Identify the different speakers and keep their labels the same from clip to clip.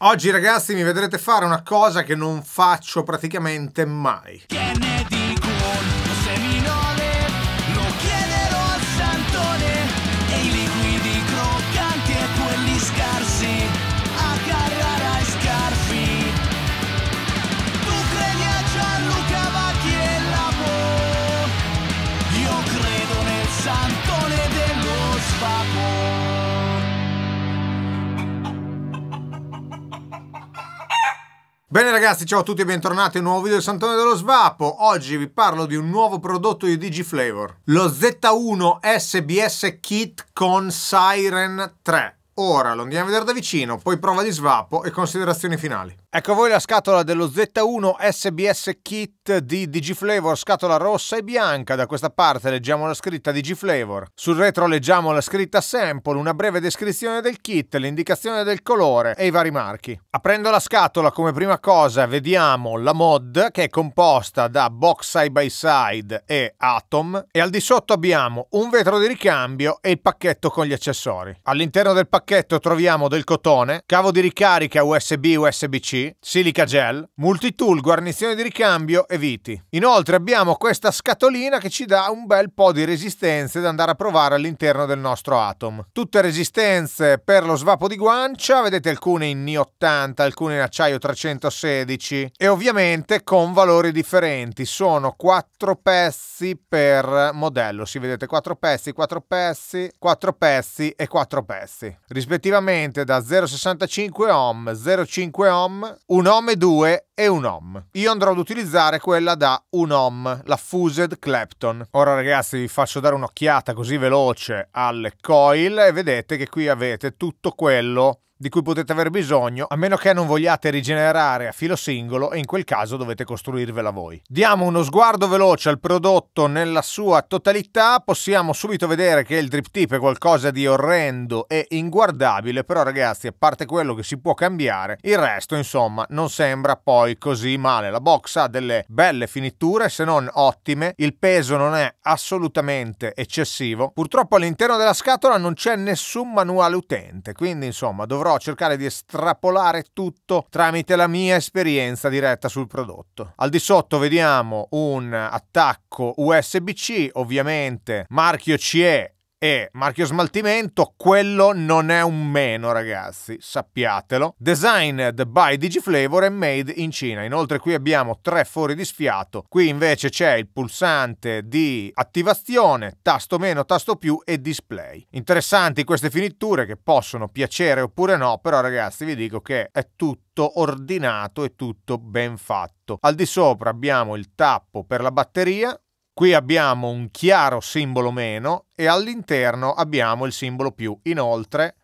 Speaker 1: Oggi ragazzi mi vedrete fare una cosa che non faccio praticamente mai. Bene ragazzi, ciao a tutti e bentornati a un nuovo video del Santone dello Svapo. Oggi vi parlo di un nuovo prodotto di DigiFlavor, lo Z1 SBS Kit con Siren 3. Ora lo andiamo a vedere da vicino, poi prova di svapo e considerazioni finali. Ecco a voi la scatola dello Z1 SBS Kit di Digiflavor, scatola rossa e bianca. Da questa parte leggiamo la scritta Digiflavor. Sul retro leggiamo la scritta Sample, una breve descrizione del kit, l'indicazione del colore e i vari marchi. Aprendo la scatola come prima cosa vediamo la mod che è composta da box side by side e atom e al di sotto abbiamo un vetro di ricambio e il pacchetto con gli accessori. All'interno del pacchetto troviamo del cotone, cavo di ricarica USB USB-C silica gel, multitool, guarnizione di ricambio e viti. Inoltre abbiamo questa scatolina che ci dà un bel po' di resistenze da andare a provare all'interno del nostro Atom. Tutte resistenze per lo svapo di guancia, vedete alcune in NI 80, alcune in acciaio 316 e ovviamente con valori differenti. Sono 4 pezzi per modello, si vedete 4 pezzi, 4 pezzi, 4 pezzi e 4 pezzi. Rispettivamente da 0,65 ohm, 0,5 ohm, un om e due e un om. Io andrò ad utilizzare quella da un om, la Fused Clapton. Ora ragazzi vi faccio dare un'occhiata così veloce alle coil e vedete che qui avete tutto quello di cui potete aver bisogno, a meno che non vogliate rigenerare a filo singolo e in quel caso dovete costruirvela voi. Diamo uno sguardo veloce al prodotto nella sua totalità, possiamo subito vedere che il drip tip è qualcosa di orrendo e inguardabile, però ragazzi, a parte quello che si può cambiare, il resto insomma non sembra poi così male. La box ha delle belle finiture, se non ottime, il peso non è assolutamente eccessivo. Purtroppo all'interno della scatola non c'è nessun manuale utente, quindi insomma dovrò dovrò cercare di estrapolare tutto tramite la mia esperienza diretta sul prodotto. Al di sotto vediamo un attacco USB-C, ovviamente marchio CE e marchio smaltimento, quello non è un meno ragazzi, sappiatelo. Designed by Digiflavor e made in Cina. Inoltre qui abbiamo tre fori di sfiato, qui invece c'è il pulsante di attivazione, tasto meno, tasto più e display. Interessanti queste finiture che possono piacere oppure no, però ragazzi vi dico che è tutto ordinato e tutto ben fatto. Al di sopra abbiamo il tappo per la batteria, Qui abbiamo un chiaro simbolo meno e all'interno abbiamo il simbolo più. Inoltre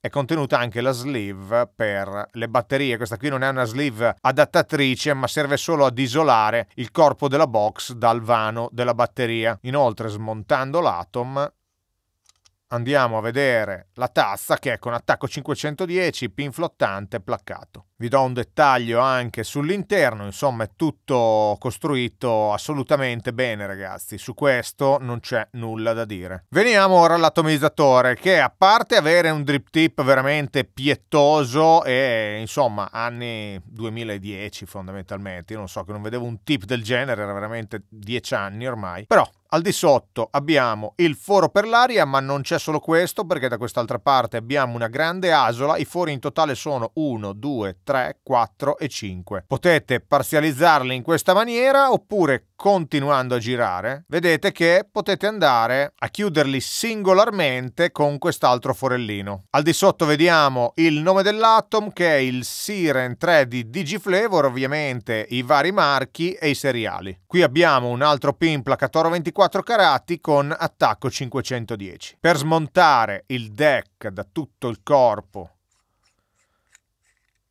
Speaker 1: è contenuta anche la sleeve per le batterie. Questa qui non è una sleeve adattatrice, ma serve solo ad isolare il corpo della box dal vano della batteria. Inoltre, smontando l'Atom, andiamo a vedere la tazza che è con attacco 510, pin flottante, placcato vi do un dettaglio anche sull'interno, insomma è tutto costruito assolutamente bene ragazzi, su questo non c'è nulla da dire. Veniamo ora all'atomizzatore che a parte avere un drip tip veramente pietoso e insomma anni 2010 fondamentalmente, io non so che non vedevo un tip del genere, era veramente 10 anni ormai, però al di sotto abbiamo il foro per l'aria, ma non c'è solo questo, perché da quest'altra parte abbiamo una grande asola. I fori in totale sono 1, 2, 3. 3, 4 e 5. Potete parzializzarle in questa maniera oppure continuando a girare, vedete che potete andare a chiuderli singolarmente con quest'altro forellino. Al di sotto vediamo il nome dell'Atom che è il Siren 3 di Digiflavor, ovviamente i vari marchi e i seriali. Qui abbiamo un altro pin placatoro 24 carati con attacco 510. Per smontare il deck da tutto il corpo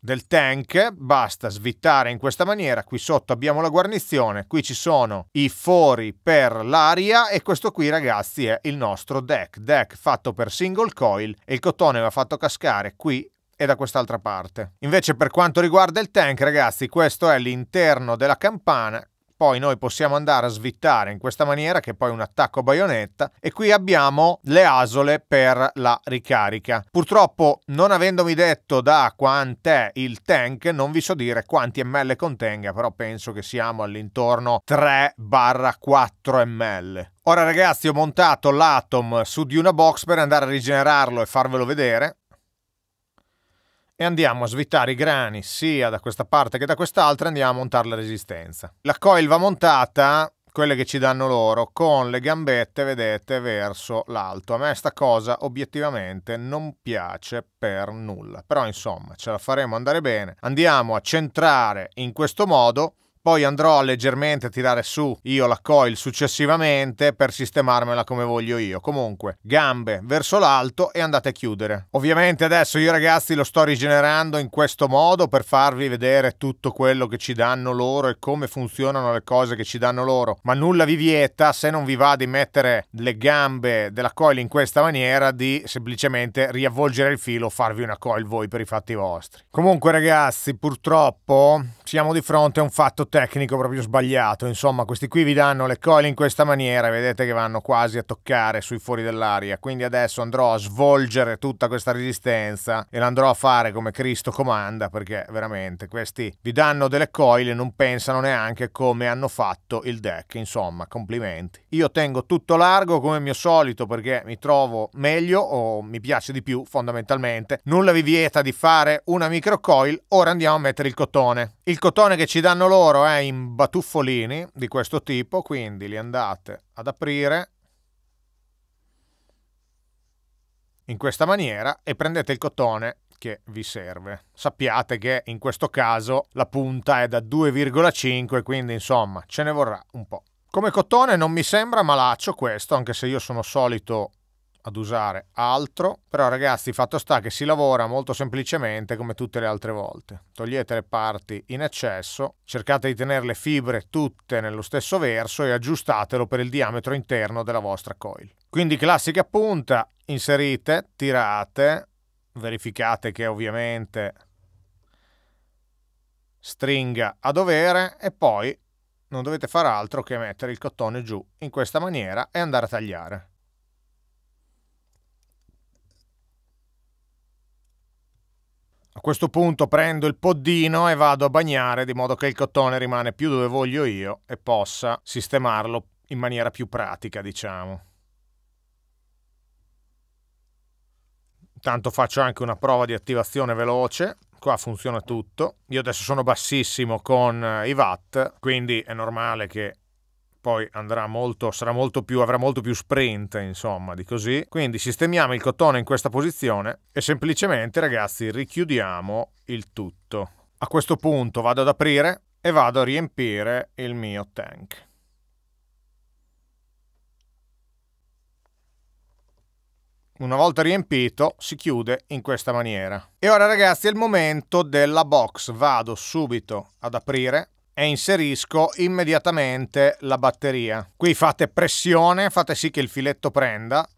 Speaker 1: del tank, basta svittare in questa maniera, qui sotto abbiamo la guarnizione, qui ci sono i fori per l'aria e questo qui ragazzi è il nostro deck, deck fatto per single coil e il cotone va fatto cascare qui e da quest'altra parte. Invece per quanto riguarda il tank ragazzi questo è l'interno della campana poi noi possiamo andare a svittare in questa maniera che è poi un attacco a baionetta e qui abbiamo le asole per la ricarica. Purtroppo non avendomi detto da quant'è il tank non vi so dire quanti ml contenga però penso che siamo all'intorno 3-4 ml. Ora ragazzi ho montato l'Atom su di una box per andare a rigenerarlo e farvelo vedere e andiamo a svitare i grani sia da questa parte che da quest'altra e andiamo a montare la resistenza. La coil va montata, quelle che ci danno loro, con le gambette, vedete, verso l'alto. A me sta cosa obiettivamente non piace per nulla, però insomma ce la faremo andare bene. Andiamo a centrare in questo modo poi andrò leggermente a tirare su io la coil successivamente per sistemarmela come voglio io. Comunque, gambe verso l'alto e andate a chiudere. Ovviamente adesso io ragazzi lo sto rigenerando in questo modo per farvi vedere tutto quello che ci danno loro e come funzionano le cose che ci danno loro, ma nulla vi vieta se non vi va di mettere le gambe della coil in questa maniera di semplicemente riavvolgere il filo, farvi una coil voi per i fatti vostri. Comunque ragazzi, purtroppo siamo di fronte a un fatto tecnico proprio sbagliato. Insomma, questi qui vi danno le coil in questa maniera, vedete che vanno quasi a toccare sui fuori dell'aria. Quindi adesso andrò a svolgere tutta questa resistenza e l'andrò a fare come Cristo comanda, perché veramente questi vi danno delle coil e non pensano neanche come hanno fatto il deck. Insomma, complimenti. Io tengo tutto largo come mio solito perché mi trovo meglio o mi piace di più fondamentalmente. Nulla vi vieta di fare una micro coil, ora andiamo a mettere il cotone. Il il cotone che ci danno loro è in batuffolini di questo tipo, quindi li andate ad aprire in questa maniera e prendete il cotone che vi serve. Sappiate che in questo caso la punta è da 2,5, quindi insomma ce ne vorrà un po'. Come cotone non mi sembra malaccio questo, anche se io sono solito ad usare altro, però ragazzi fatto sta che si lavora molto semplicemente come tutte le altre volte. Togliete le parti in eccesso, cercate di tenere le fibre tutte nello stesso verso e aggiustatelo per il diametro interno della vostra coil. Quindi classica punta, inserite, tirate, verificate che ovviamente stringa a dovere e poi non dovete fare altro che mettere il cotone giù in questa maniera e andare a tagliare. A questo punto prendo il poddino e vado a bagnare di modo che il cotone rimane più dove voglio io e possa sistemarlo in maniera più pratica, diciamo. Intanto faccio anche una prova di attivazione veloce. Qua funziona tutto. Io adesso sono bassissimo con eh, i watt, quindi è normale che poi molto, molto più, avrà molto più sprint, insomma, di così. Quindi sistemiamo il cotone in questa posizione e semplicemente, ragazzi, richiudiamo il tutto. A questo punto vado ad aprire e vado a riempire il mio tank. Una volta riempito si chiude in questa maniera. E ora ragazzi è il momento della box. Vado subito ad aprire e inserisco immediatamente la batteria. Qui fate pressione, fate sì che il filetto prenda.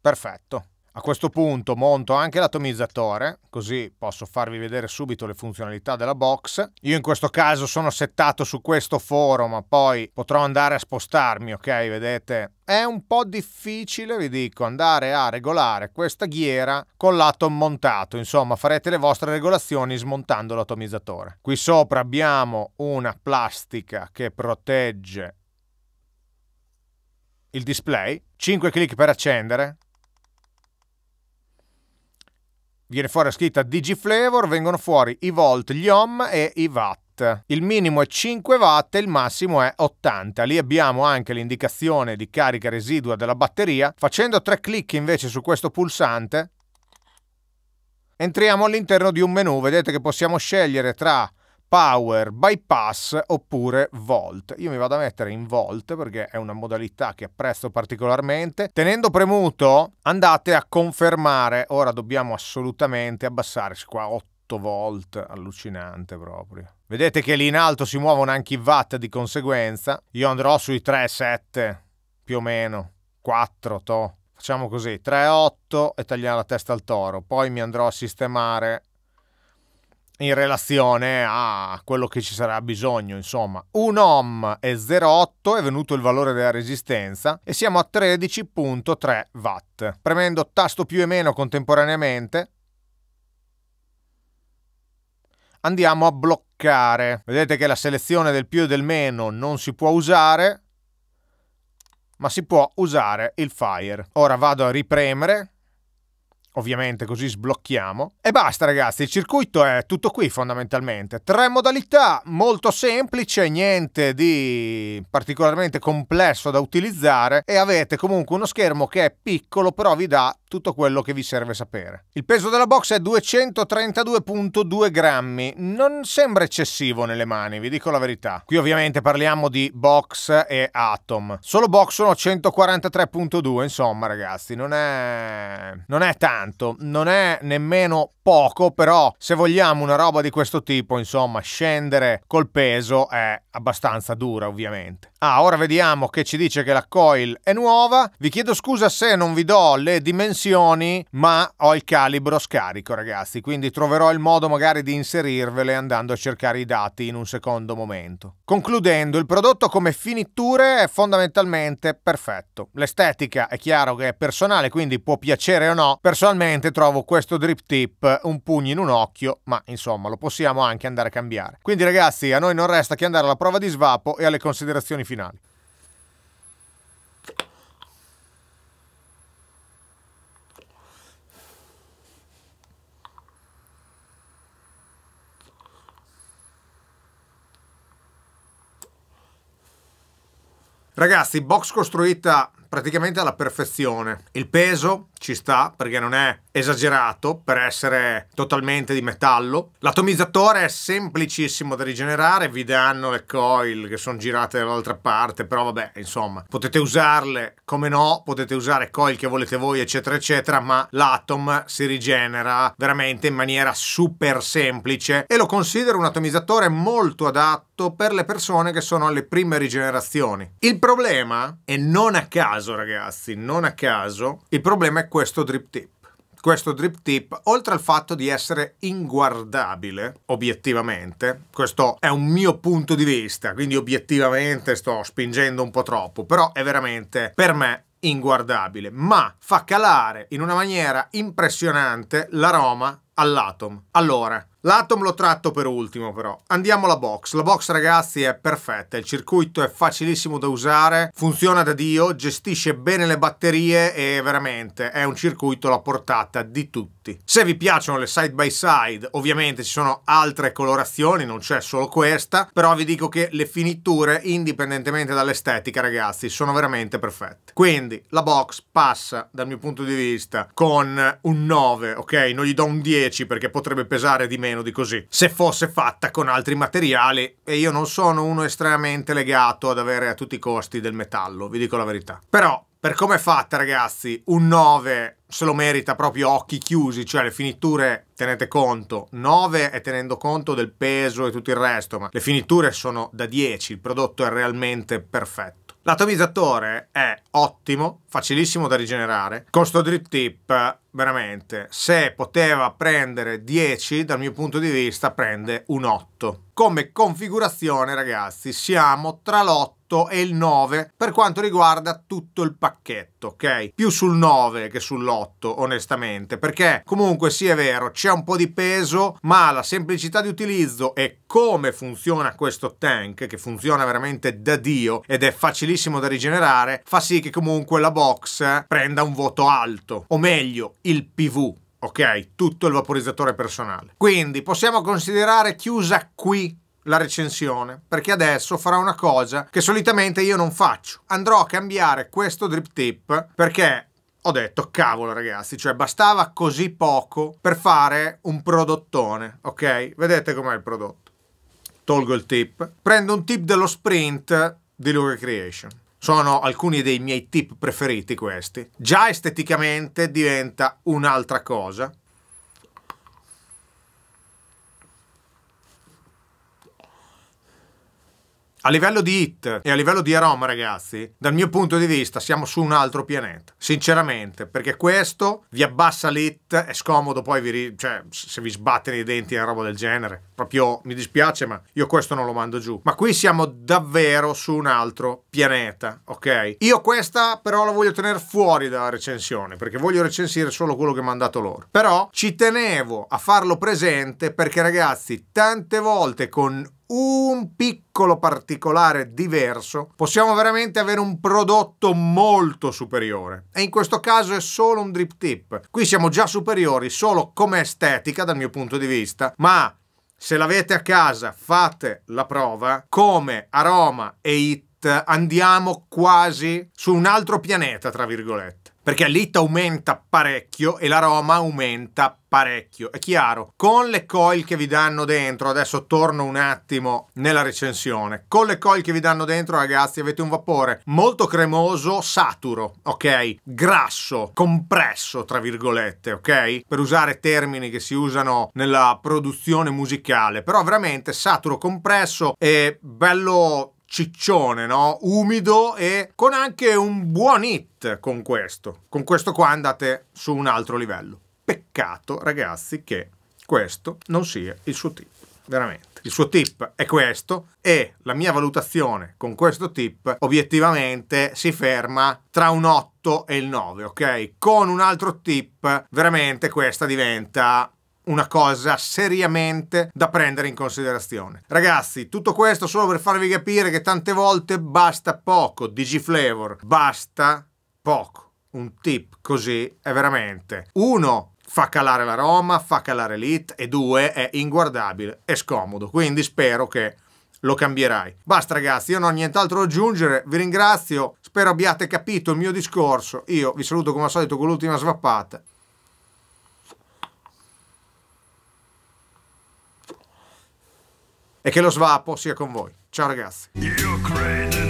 Speaker 1: Perfetto. A questo punto monto anche l'atomizzatore, così posso farvi vedere subito le funzionalità della box. Io in questo caso sono settato su questo foro, ma poi potrò andare a spostarmi, ok? Vedete? È un po' difficile, vi dico, andare a regolare questa ghiera con l'atom montato. Insomma, farete le vostre regolazioni smontando l'atomizzatore. Qui sopra abbiamo una plastica che protegge il display. 5 clic per accendere, viene fuori la scritta Digiflavor, vengono fuori i volt, gli ohm e i watt. Il minimo è 5 watt e il massimo è 80. Lì abbiamo anche l'indicazione di carica residua della batteria. Facendo tre clic invece su questo pulsante, entriamo all'interno di un menu. Vedete che possiamo scegliere tra power, bypass oppure volt. Io mi vado a mettere in volt perché è una modalità che apprezzo particolarmente. Tenendo premuto andate a confermare, ora dobbiamo assolutamente abbassarci qua 8 volt, allucinante proprio. Vedete che lì in alto si muovono anche i watt di conseguenza. Io andrò sui 3, 7 più o meno, 4 to. Facciamo così, 3, 8 e tagliamo la testa al toro, poi mi andrò a sistemare in relazione a quello che ci sarà bisogno, insomma. 1 ohm è 0,8, è venuto il valore della resistenza e siamo a 13.3 watt. Premendo tasto più e meno contemporaneamente andiamo a bloccare. Vedete che la selezione del più e del meno non si può usare, ma si può usare il fire. Ora vado a ripremere Ovviamente così sblocchiamo. E basta ragazzi, il circuito è tutto qui fondamentalmente. Tre modalità, molto semplice, niente di particolarmente complesso da utilizzare e avete comunque uno schermo che è piccolo però vi dà tutto quello che vi serve sapere. Il peso della box è 232.2 grammi, non sembra eccessivo nelle mani, vi dico la verità. Qui ovviamente parliamo di box e atom. Solo box sono 143.2, insomma ragazzi, non è... non è tanto, non è nemmeno poco, però se vogliamo una roba di questo tipo, insomma, scendere col peso è abbastanza dura ovviamente. Ah, ora vediamo che ci dice che la coil è nuova. Vi chiedo scusa se non vi do le dimensioni, ma ho il calibro scarico ragazzi, quindi troverò il modo magari di inserirvele andando a cercare i dati in un secondo momento. Concludendo, il prodotto come finiture è fondamentalmente perfetto. L'estetica è chiaro che è personale, quindi può piacere o no. Personalmente trovo questo drip tip un pugno in un occhio, ma insomma lo possiamo anche andare a cambiare. Quindi ragazzi, a noi non resta che andare alla prova di svapo e alle considerazioni finali. Ragazzi, box costruita praticamente alla perfezione. Il peso ci sta perché non è esagerato per essere totalmente di metallo. L'atomizzatore è semplicissimo da rigenerare, vi danno le coil che sono girate dall'altra parte, però vabbè, insomma, potete usarle come no, potete usare coil che volete voi, eccetera, eccetera, ma l'atom si rigenera veramente in maniera super semplice e lo considero un atomizzatore molto adatto per le persone che sono alle prime rigenerazioni. Il problema, e non a caso, caso, ragazzi, non a caso, il problema è questo drip tip questo drip tip, oltre al fatto di essere inguardabile, obiettivamente, questo è un mio punto di vista, quindi obiettivamente sto spingendo un po' troppo, però è veramente per me inguardabile, ma fa calare in una maniera impressionante l'aroma all'atom. Allora, L'atom l'ho tratto per ultimo però. Andiamo alla box. La box ragazzi è perfetta, il circuito è facilissimo da usare, funziona da Dio, gestisce bene le batterie e veramente è un circuito alla portata di tutti. Se vi piacciono le side by side, ovviamente ci sono altre colorazioni, non c'è solo questa, però vi dico che le finiture, indipendentemente dall'estetica ragazzi, sono veramente perfette. Quindi la box passa dal mio punto di vista con un 9, ok? Non gli do un 10 perché potrebbe pesare di meno meno di così, se fosse fatta con altri materiali e io non sono uno estremamente legato ad avere a tutti i costi del metallo, vi dico la verità. Però, per come è fatta ragazzi, un 9 se lo merita proprio occhi chiusi, cioè le finiture tenete conto 9 è tenendo conto del peso e tutto il resto, ma le finiture sono da 10, il prodotto è realmente perfetto. L'atomizzatore è ottimo, facilissimo da rigenerare, con sto drip tip veramente, se poteva prendere 10, dal mio punto di vista prende un 8. Come configurazione, ragazzi, siamo tra l'8 e il 9 per quanto riguarda tutto il pacchetto, ok? Più sul 9 che sull'8, onestamente, perché comunque sì è vero, c'è un po' di peso, ma la semplicità di utilizzo e come funziona questo tank, che funziona veramente da Dio ed è facilissimo da rigenerare, fa sì che comunque la box prenda un voto alto, o meglio, il PV, ok? Tutto il vaporizzatore personale. Quindi possiamo considerare chiusa qui la recensione perché adesso farò una cosa che solitamente io non faccio andrò a cambiare questo drip tip perché ho detto cavolo ragazzi cioè bastava così poco per fare un prodottone ok vedete com'è il prodotto tolgo il tip prendo un tip dello sprint di Luca Creation sono alcuni dei miei tip preferiti questi. Già esteticamente diventa un'altra cosa. A livello di hit e a livello di aroma, ragazzi, dal mio punto di vista siamo su un altro pianeta, sinceramente, perché questo vi abbassa l'hit, è scomodo poi vi, cioè, se vi sbatte i denti e una roba del genere. Proprio mi dispiace, ma io questo non lo mando giù. Ma qui siamo davvero su un altro pianeta, ok? Io questa però la voglio tenere fuori dalla recensione, perché voglio recensire solo quello che mi hanno dato loro. Però ci tenevo a farlo presente perché, ragazzi, tante volte con un piccolo particolare diverso, possiamo veramente avere un prodotto molto superiore. E in questo caso è solo un drip tip. Qui siamo già superiori solo come estetica dal mio punto di vista, ma se l'avete a casa fate la prova come aroma e hit andiamo quasi su un altro pianeta, tra virgolette perché l'IT aumenta parecchio e la Roma aumenta parecchio, è chiaro. Con le coil che vi danno dentro, adesso torno un attimo nella recensione, con le coil che vi danno dentro ragazzi avete un vapore molto cremoso, saturo, ok? Grasso, compresso tra virgolette, ok? Per usare termini che si usano nella produzione musicale, però veramente saturo, compresso e bello ciccione, no? Umido e con anche un buon hit con questo. Con questo qua andate su un altro livello. Peccato, ragazzi, che questo non sia il suo tip. Veramente. Il suo tip è questo e la mia valutazione con questo tip obiettivamente si ferma tra un 8 e il 9, ok? Con un altro tip veramente questa diventa una cosa seriamente da prendere in considerazione. Ragazzi, tutto questo solo per farvi capire che tante volte basta poco, Digiflavor, basta poco. Un tip così è veramente uno fa calare la Roma, fa calare l'Elite e due è inguardabile e scomodo. Quindi spero che lo cambierai. Basta ragazzi, io non ho nient'altro da aggiungere, vi ringrazio, spero abbiate capito il mio discorso. Io vi saluto come al solito con l'ultima svappata e che lo svapo sia con voi. Ciao ragazzi.